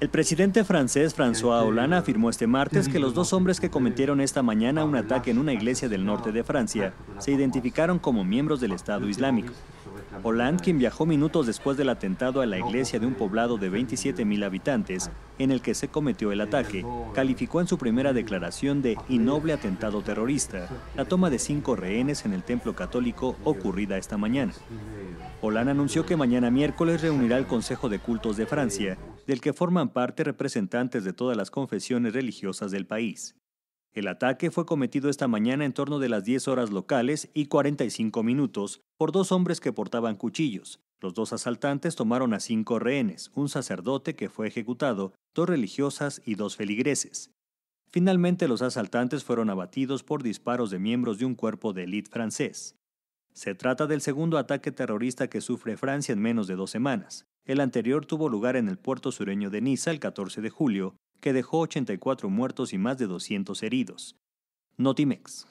El presidente francés François Hollande afirmó este martes que los dos hombres que cometieron esta mañana un ataque en una iglesia del norte de Francia se identificaron como miembros del Estado Islámico. Hollande, quien viajó minutos después del atentado a la iglesia de un poblado de 27.000 habitantes en el que se cometió el ataque, calificó en su primera declaración de innoble atentado terrorista la toma de cinco rehenes en el templo católico ocurrida esta mañana. Hollande anunció que mañana miércoles reunirá el Consejo de Cultos de Francia del que forman parte representantes de todas las confesiones religiosas del país. El ataque fue cometido esta mañana en torno de las 10 horas locales y 45 minutos por dos hombres que portaban cuchillos. Los dos asaltantes tomaron a cinco rehenes, un sacerdote que fue ejecutado, dos religiosas y dos feligreses. Finalmente los asaltantes fueron abatidos por disparos de miembros de un cuerpo de élite francés. Se trata del segundo ataque terrorista que sufre Francia en menos de dos semanas. El anterior tuvo lugar en el puerto sureño de Niza el 14 de julio, que dejó 84 muertos y más de 200 heridos. Notimex.